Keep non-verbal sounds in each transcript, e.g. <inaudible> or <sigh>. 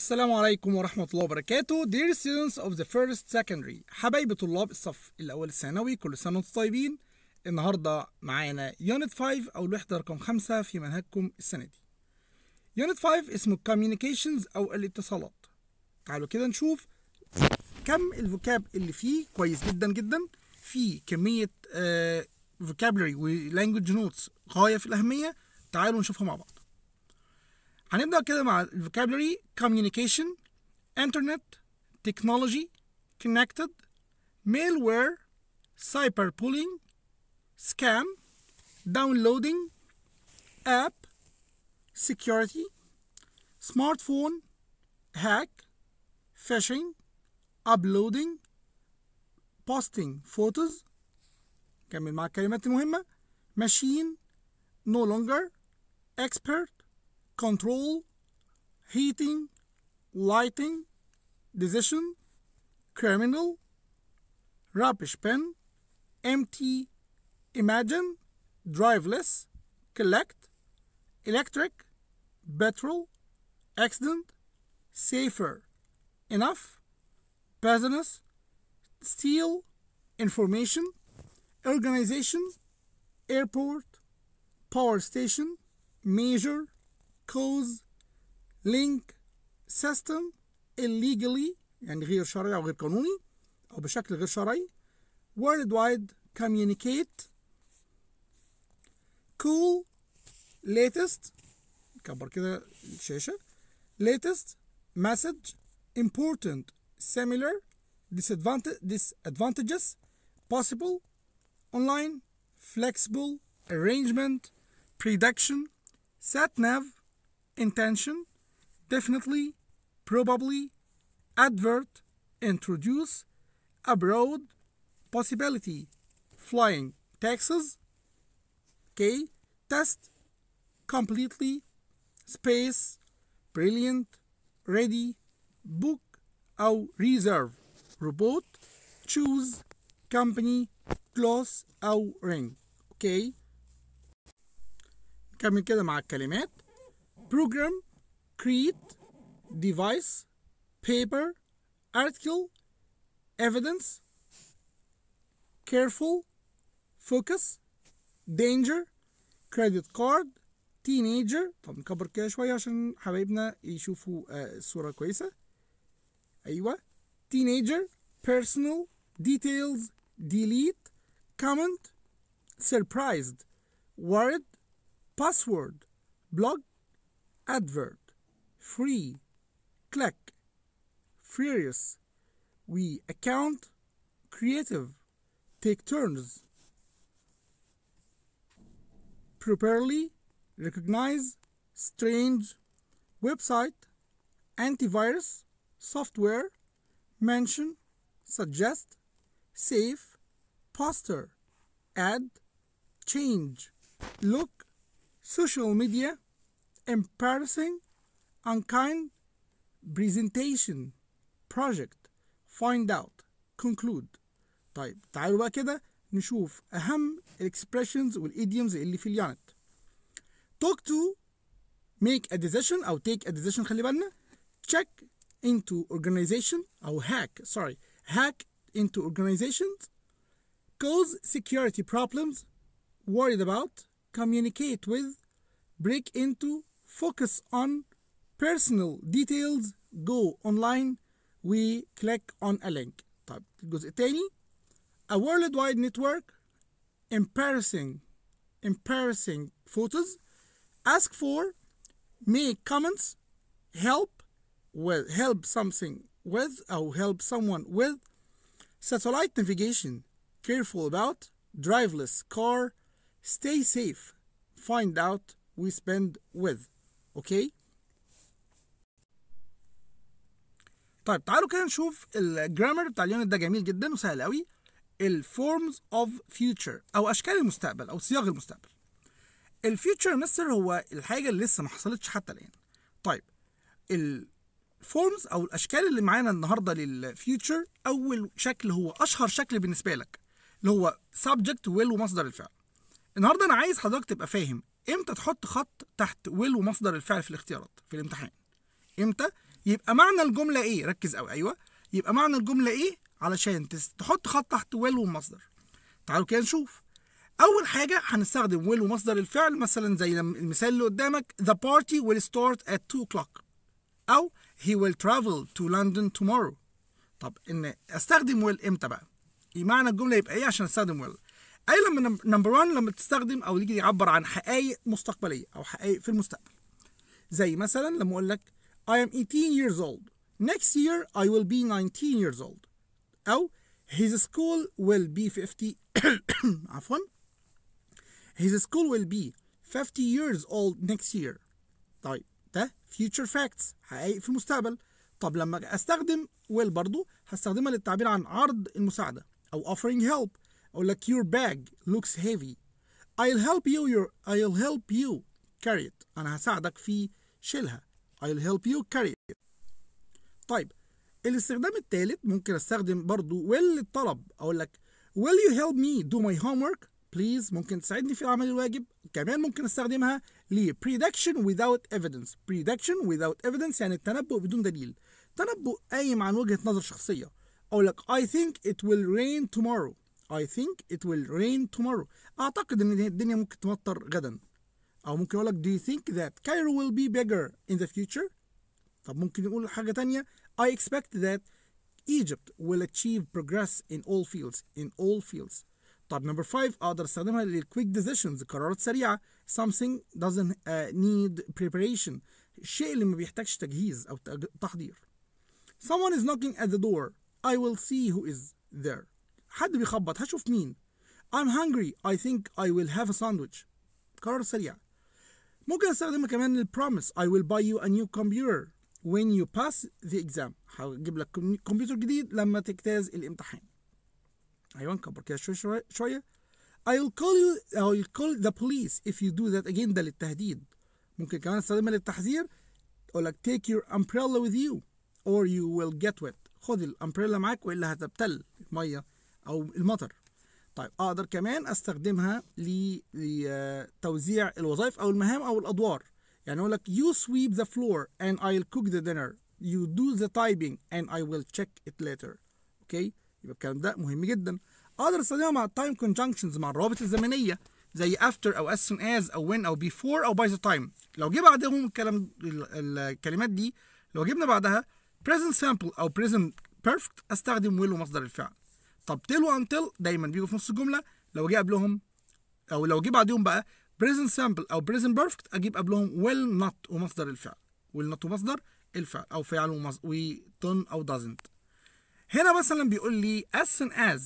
السلام عليكم ورحمة الله وبركاته Dear students of the first secondary حبايب طلاب الصف الأول الثانوي كل سنة وانتم طيبين النهاردة معانا Unit 5 أو الوحدة رقم 5 في منهجكم السنة دي Unit 5 اسمه Communications أو الاتصالات تعالوا كده نشوف كم الفوكاب اللي فيه كويس جدا جدا في كمية آه vocabulary و language notes غاية في الأهمية تعالوا نشوفها مع بعض هنبدأ كده مع vocabulary communication internet technology connected malware cyber pulling scam downloading app security smartphone hack phishing uploading posting photos كمل مع الكلمات المهمة machine no longer expert control, heating, lighting, decision, criminal, rubbish bin, empty, imagine, driveless, collect, electric, petrol, accident, safer, enough, business, steal, information, organization, airport, power station, measure, cause link system illegally يعني غير شرعي أو غير قانوني أو بشكل غير شرعي worldwide communicate cool latest كبر كده الشاشة latest message important similar disadvantages possible online flexible arrangement production sat nav intention, definitely, probably, advert, introduce, abroad, possibility, flying, taxes, okay, test, completely, space, brilliant, ready, book, or reserve, robot, choose, company, close, our ring, okay؟ نكمل كده مع الكلمات program, create, device, paper, article, evidence, careful, focus, danger, credit card, teenager طب نكبر كده شوية عشان حبايبنا يشوفوا الصورة كويسة أيوة teenager, personal, details, delete, comment, surprised, worried, password, blog, advert, free, click, furious, we account, creative, take turns, properly, recognize, strange, website, antivirus, software, mention, suggest, save, poster, add, change, look, social media, embarrassing, unkind presentation project find out conclude طيب تعالوا بقى كده نشوف أهم expressions والإيديومز اللي في اليونت talk to make a decision أو take a decision خلي بالنا check into organization أو hack sorry hack into organizations cause security problems worried about communicate with break into focus on personal details go online We click on a link طيب الجزء الثاني a worldwide network embarrassing embarrassing photos ask for make comments help with help something with or help someone with satellite navigation careful about driveless car stay safe find out we spend with اوكي طيب تعالوا كده نشوف الجرامر بتاع اليونت ده جميل جدا وسهل قوي الفورمز اوف فيوتشر او اشكال المستقبل او صياغ المستقبل الفيوتشر مستر هو الحاجه اللي لسه ما حصلتش حتى الان طيب الفورمز او الاشكال اللي معانا النهارده للفيوتشر اول شكل هو اشهر شكل بالنسبه لك اللي هو subject will ومصدر الفعل النهارده انا عايز حضرتك تبقى فاهم امتى تحط خط تحت ويل ومصدر الفعل في الاختيارات في الامتحان امتى يبقى معنى الجمله ايه ركز قوي ايوه يبقى معنى الجمله ايه علشان تحط خط تحت ويل ومصدر تعالوا كده نشوف اول حاجه هنستخدم ويل ومصدر الفعل مثلا زي المثال اللي قدامك the party will start at 2 o'clock او he will travel to London tomorrow طب ان استخدم will امتى بقى معنى الجمله يبقى ايه عشان استخدم will اي لما نمبر 1 لما تستخدم او يجي يعبر عن حقائق مستقبليه او حقائق في المستقبل زي مثلا لما اقول لك I am 18 years old next year I will be 19 years old او his school will be 50 <coughs> عفوا his school will be 50 years old next year طيب ده future facts حقائق في المستقبل طب لما استخدم will برضو هستخدمها للتعبير عن عرض المساعده او offering help اقول لك your bag looks heavy I'll help you your I'll help you carry it انا هساعدك في شيلها I'll help you carry it طيب الاستخدام الثالث ممكن استخدم برضو will الطلب اقول لك will you help me do my homework please ممكن تساعدني في عمل الواجب كمان ممكن استخدمها ل prediction without evidence prediction without evidence يعني التنبؤ بدون دليل تنبؤ قايم عن وجهة نظر شخصية اقول لك I think it will rain tomorrow I think it will rain tomorrow أعتقد إن الدنيا ممكن تمطر غدا أو ممكن أقول لك do you think that Cairo will be bigger in the future طب ممكن نقول حاجة تانية I expect that Egypt will achieve progress in all fields in all fields طب number 5 اقدر استخدمها للكويك ديسيشنز قرارات سريعه something doesn't uh, need preparation الشيء اللي ما بيحتاجش تجهيز او تحضير someone is knocking at the door I will see who is there حد بيخبط هشوف مين I'm hungry I think I will have a sandwich قرار سريع ممكن استخدمها كمان ال promise I will buy you a new computer when you pass the exam هجيب لك كمبيوتر جديد لما تجتاز الامتحان ايوه نكبر كده شويه شويه I will call you I will call the police if you do that again ده للتهديد ممكن كمان استخدمها للتحذير اقول لك take your umbrella with you or you will get wet خد الامبريلا معاك والا هتبتل ميه أو المطر طيب أقدر كمان أستخدمها لتوزيع الوظائف أو المهام أو الأدوار يعني أقول لك you sweep the floor and I'll cook the dinner you do the typing and I will check it later أوكي يبقى الكلام ده مهم جدا أقدر أستخدمها مع التايم كونجنكشنز مع الروابط الزمنية زي after أو as soon as أو when أو before أو by the time لو جه بعدهم الكلام الكلمات دي لو جبنا بعدها present simple أو present perfect أستخدم will ومصدر الفعل طب تيل وانتل دايما بيجوا في نص الجمله لو جه قبلهم او لو جه بعديهم بقى present simple او present perfect اجيب قبلهم will not ومصدر الفعل will not ومصدر الفعل او فعل وطن او doesn't هنا مثلا بيقول لي as soon as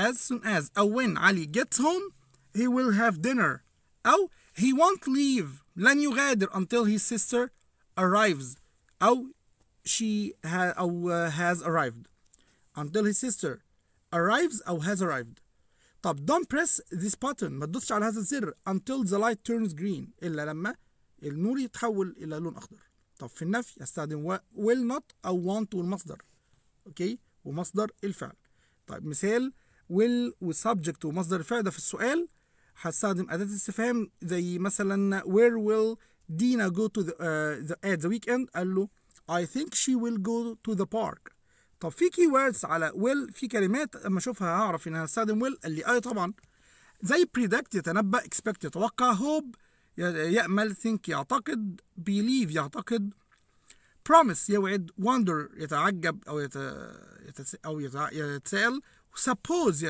as soon as او when علي gets home he will have dinner او he won't leave لن يغادر until his sister arrives او she ha, او uh, has arrived until his sister arrives أو has arrived طب don't press this button ما تدوسش على هذا الزر until the light turns green إلا لما النور يتحول إلى لون أخضر طب في النفي أستخدم will not أو want والمصدر أوكي ومصدر الفعل طيب مثال will وسبجكت ومصدر الفعل ده في السؤال هستخدم أداة استفهام زي مثلا where will Dina go to the, uh, the at the weekend قال له I think she will go to the park طب في كي ووردز على ويل في كلمات اما اشوفها هعرف ان انا هستخدم ويل قال لي اي طبعا زي بريدكت يتنبأ اكسبكت يتوقع هوب يأمل ثينك يعتقد بيليف يعتقد promise يوعد wonder يتعجب أو يت... أو يتسأل suppose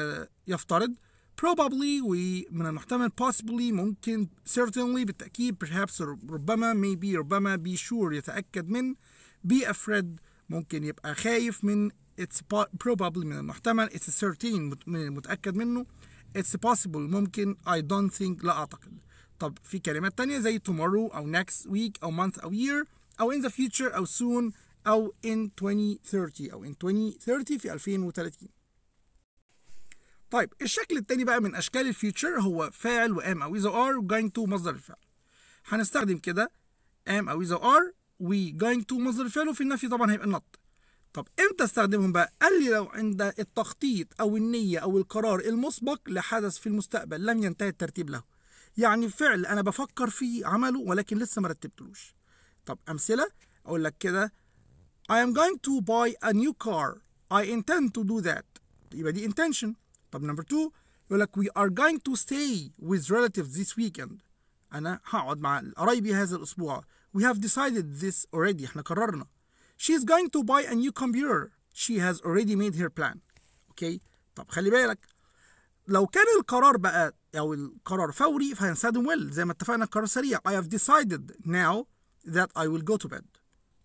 يفترض probably ومن المحتمل possibly ممكن certainly بالتأكيد perhaps ربما maybe ربما be sure يتأكد من be afraid ممكن يبقى خايف من it's probably من المحتمل it's certain من المتأكد منه it's possible ممكن I don't think لا أعتقد طب في كلمات تانية زي tomorrow أو next week أو month أو year أو in the future أو soon أو in 2030 أو in 2030 في 2030 طيب الشكل التاني بقى من أشكال الفيوتشر هو فاعل وام أو إذا آر going to مصدر الفعل هنستخدم كده am أو إذا آر وي جوينج تو مصدر فعله في النفي طبعا هيبقى النط طب امتى استخدمهم بقى؟ قال لي لو عند التخطيط او النيه او القرار المسبق لحدث في المستقبل لم ينتهي الترتيب له. يعني فعل انا بفكر فيه عمله ولكن لسه ما رتبتلوش. طب امثله اقول لك كده I am going to buy a new car. I intend to do that. يبقى دي intention. طب نمبر 2 يقول لك we are going to stay with relatives this weekend. انا هقعد مع قرايبي هذا الاسبوع We have decided this already احنا قررنا She is going to buy a new computer She has already made her plan okay. طب خلي بالك لو كان القرار بقى او القرار فوري فهينصدم ويل زي ما اتفقنا القرار سريع I have decided now that I will go to bed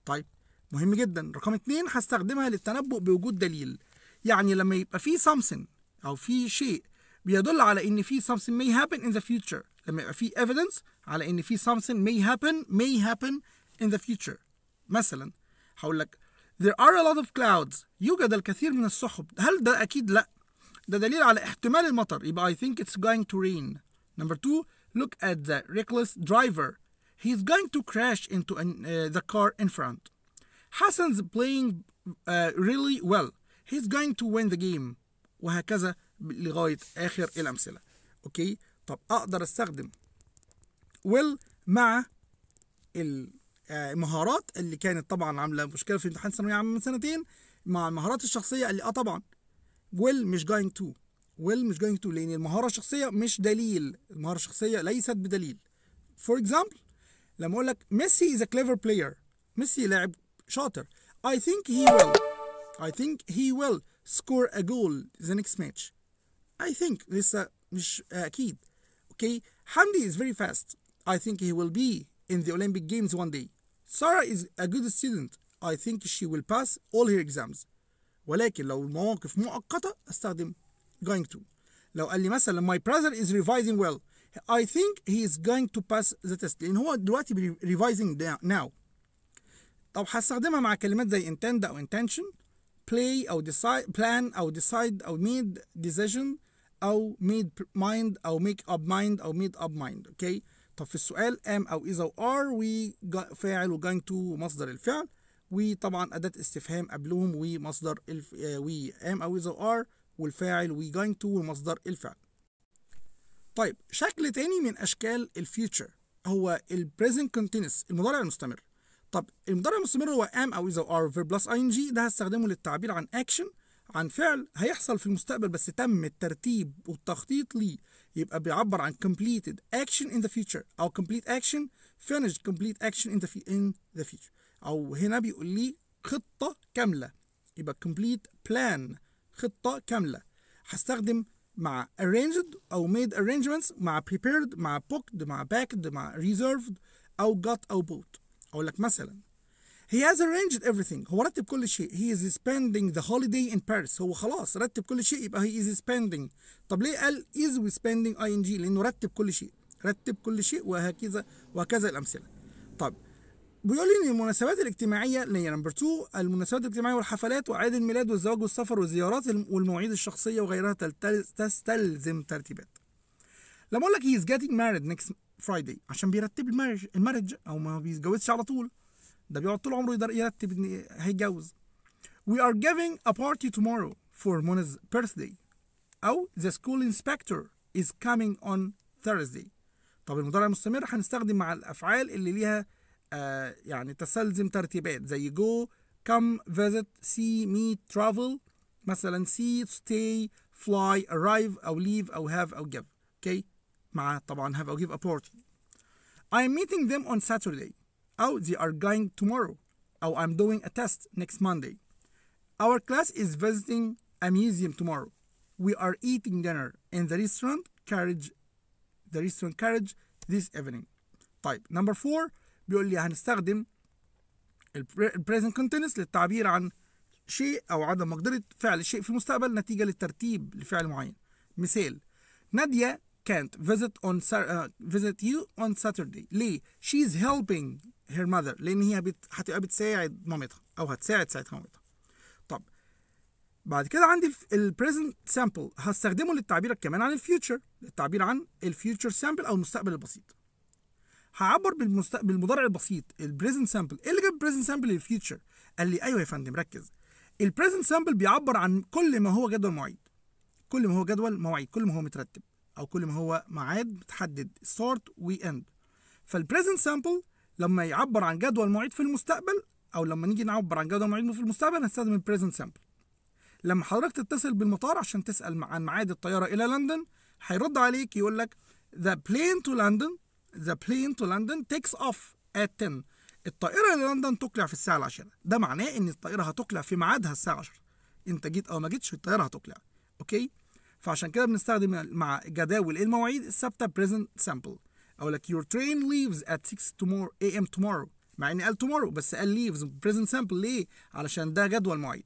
طيب مهم جدا رقم اثنين هستخدمها للتنبؤ بوجود دليل يعني لما يبقى في something او في شيء بيدل على ان في something may happen in the future لما يبقى في evidence على ان في something may happen may happen in the future مثلا هقول لك there are a lot of clouds يوجد الكثير من السحب هل ده اكيد لا ده دليل على احتمال المطر يبقى I think it's going to rain number two look at the reckless driver he's going to crash into an, uh, the car in front Hassan's playing uh, really well he's going to win the game وهكذا لغاية آخر الأمثلة أوكي طب اقدر استخدم ويل مع المهارات آه، اللي كانت طبعا عامله مشكله في امتحان ثانويه عامه من سنتين مع المهارات الشخصيه اللي اه طبعا ويل مش جوينج تو ويل مش جوينج تو لان المهاره الشخصيه مش دليل المهاره الشخصيه ليست بدليل فور اكزامبل لما اقول لك ميسي از ا كليفر بلاير ميسي لاعب شاطر اي ثينك هي ويل اي ثينك هي ويل سكور ا جول ذا نيكست ماتش اي ثينك لسه مش أكيد Okay, Hamdi is very fast. I think he will be in the Olympic Games one day. Sarah is a good student. I think she will pass all her exams. ولكن لو المواقف مؤقتة استخدم going to. لو قال لي مثلا my brother is revising well. I think he is going to pass the test لأن هو دلوقتي revising now. طب هستخدمها مع كلمات زي intend أو intention, play أو decide, plan أو decide أو need, decision, او ميد مايند او ميك اب مايند او ميد اب مايند اوكي طب في السؤال ام او اذا وار وفاعل وجوينج تو ومصدر الفعل وطبعا اداه استفهام قبلهم ومصدر وي وام او اذا وار والفاعل جوينج تو ومصدر الفعل طيب شكل تاني من اشكال الفيوتشر هو البريزنت كونتينوس المضارع المستمر طب المضارع المستمر هو ام او اذا ار فير بلس اي ان جي ده هستخدمه للتعبير عن اكشن عن فعل هيحصل في المستقبل بس تم الترتيب والتخطيط ليه يبقى بيعبر عن completed action in the future او complete action finished complete action in the in the future او هنا بيقول لي خطة كاملة يبقى complete plan خطة كاملة هستخدم مع arranged او made arrangements مع prepared مع booked مع backed مع reserved او got او bought اقول لك مثلا He has arranged everything هو رتب كل شيء he is spending the holiday in Paris هو خلاص رتب كل شيء يبقى he is spending طب ليه قال is we spending ing لأنه رتب كل شيء رتب كل شيء وهكذا وهكذا الأمثلة طب بيقول لي ان المناسبات الاجتماعيه اللي هي نمبر 2 المناسبات الاجتماعيه والحفلات واعياد الميلاد والزواج والسفر والزيارات والمواعيد الشخصيه وغيرها تستلزم ترتيبات لما اقول لك he is getting married next Friday عشان بيرتب المارج المارج او ما بيتجوزش على طول ده بيقعد طول عمره يقدر يرتب ان هيتجوز we are giving a party tomorrow for Mona's birthday او the school inspector is coming on Thursday طب المضارع المستمر هنستخدم مع الافعال اللي ليها آه يعني تستلزم ترتيبات زي go come visit see meet travel مثلا see stay fly arrive او leave او have او give okay. مع طبعا have او give a party I am meeting them on Saturday Oh, they are going tomorrow. Oh, I'm doing a test next Monday. Our class is visiting a museum tomorrow. We are eating dinner in the restaurant carriage the restaurant carriage this evening. طيب number four بيقول لي هنستخدم ال present continuous للتعبير عن شيء أو عدم مقدرة فعل شيء في المستقبل نتيجة للترتيب لفعل معين. مثال نادية can't visit on uh, visit you on Saturday ليه she's helping her mother لان هي بت... هتبقى بتساعد مامتها او هتساعد ساعتها مامتها طب بعد كده عندي present سامبل هستخدمه للتعبير كمان عن الفيوتشر للتعبير عن الفيوتشر سامبل او المستقبل البسيط هعبر بالمست... بالمضارع البسيط present سامبل ايه اللي جاب present سامبل للفيوتشر قال لي ايوه يا فندم ركز present سامبل بيعبر عن كل ما هو جدول مواعيد كل ما هو جدول مواعيد كل ما هو مترتب او كل ما هو ميعاد بتحدد start end فالبريزنت سامبل لما يعبر عن جدول معيد في المستقبل او لما نيجي نعبر عن جدول معيد في المستقبل هنستخدم البريزنت سامبل لما حضرتك تتصل بالمطار عشان تسال عن ميعاد الطياره الى لندن هيرد عليك يقول لك the plane to London the plane to London takes off at 10 الطائرة لندن تقلع في الساعة العاشرة ده معناه إن الطائرة هتقلع في ميعادها الساعة 10 أنت جيت أو ما جيتش الطائرة هتقلع أوكي فعشان كده بنستخدم مع جداول المواعيد الثابته present sample اقول لك your train leaves at 6 tomorrow am tomorrow مع اني قال tomorrow بس قال leaves present sample ليه علشان ده جدول مواعيد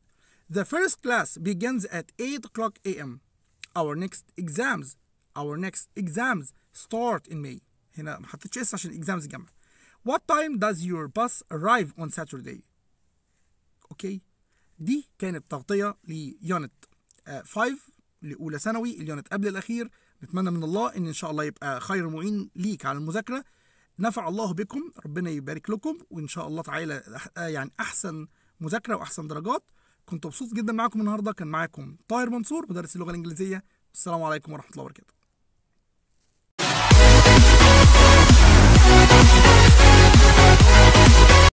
the first class begins at 8 o'clock am our next exams our next exams start in May هنا ما حطيتش اس عشان exams جمع what time does your bus arrive on Saturday اوكي دي كانت تغطية ليونت 5 لاولى ثانوي اليوم قبل الاخير نتمنى من الله ان ان شاء الله يبقى خير معين ليك على المذاكره نفع الله بكم ربنا يبارك لكم وان شاء الله تعالى آه، يعني احسن مذاكره واحسن درجات كنت مبسوط جدا معاكم النهارده كان معاكم طاهر منصور مدرس اللغه الانجليزيه السلام عليكم ورحمه الله وبركاته